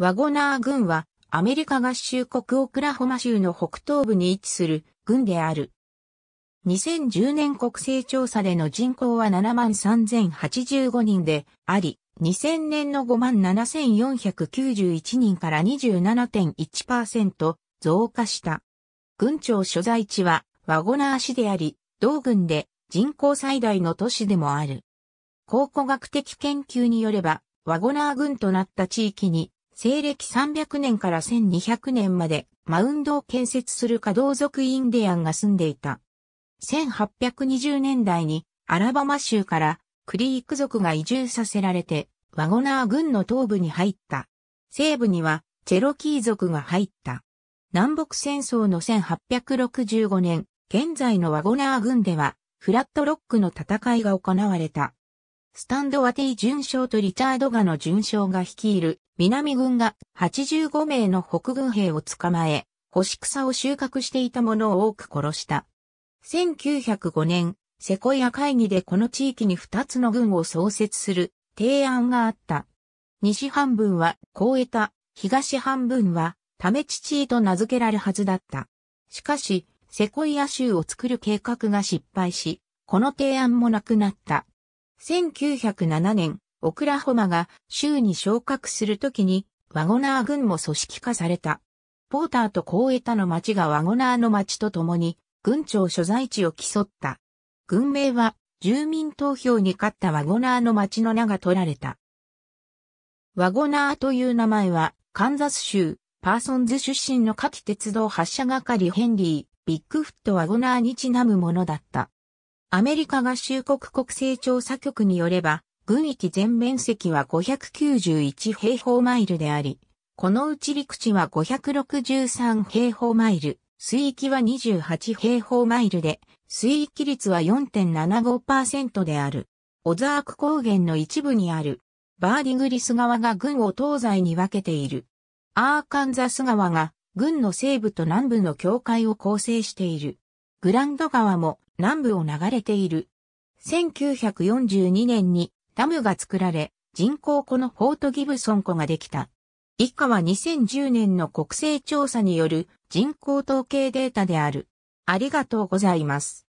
ワゴナー郡はアメリカ合衆国オクラホマ州の北東部に位置する郡である。2010年国勢調査での人口は73,085人であり、2000年の57,491人から27.1%増加した。郡庁所在地はワゴナー市であり、同郡で人口最大の都市でもある。考古学的研究によれば、ワゴナー郡となった地域に西暦300年から1200年までマウンドを建設する稼働族インディアンが住んでいた。1820年代にアラバマ州からクリーク族が移住させられてワゴナー軍の東部に入った。西部にはチェロキー族が入った。南北戦争の1865年、現在のワゴナー軍ではフラットロックの戦いが行われた。スタンドワテイ准将とリチャードガの准将が率いる南軍が85名の北軍兵を捕まえ、干し草を収穫していた者を多く殺した。1905年、セコイア会議でこの地域に2つの軍を創設する提案があった。西半分は高枝、東半分はためチチと名付けられるはずだった。しかし、セコイア州を作る計画が失敗し、この提案もなくなった。1907年、オクラホマが州に昇格するときにワゴナー軍も組織化された。ポーターとコーエタの町がワゴナーの町とともに軍庁所在地を競った。軍名は住民投票に勝ったワゴナーの町の名が取られた。ワゴナーという名前はカンザス州パーソンズ出身の夏季鉄道発射係ヘンリー、ビッグフットワゴナーにちなむものだった。アメリカ合衆国国勢調査局によれば、軍域全面積は591平方マイルであり、このうち陸地は563平方マイル、水域は28平方マイルで、水域率は4.75%である。オザーク高原の一部にある、バーディグリス川が軍を東西に分けている。アーカンザス川が軍の西部と南部の境界を構成している。グランド川も南部を流れている。1942年にダムが作られ、人工湖のフォートギブソン湖ができた。以下は2010年の国勢調査による人口統計データである。ありがとうございます。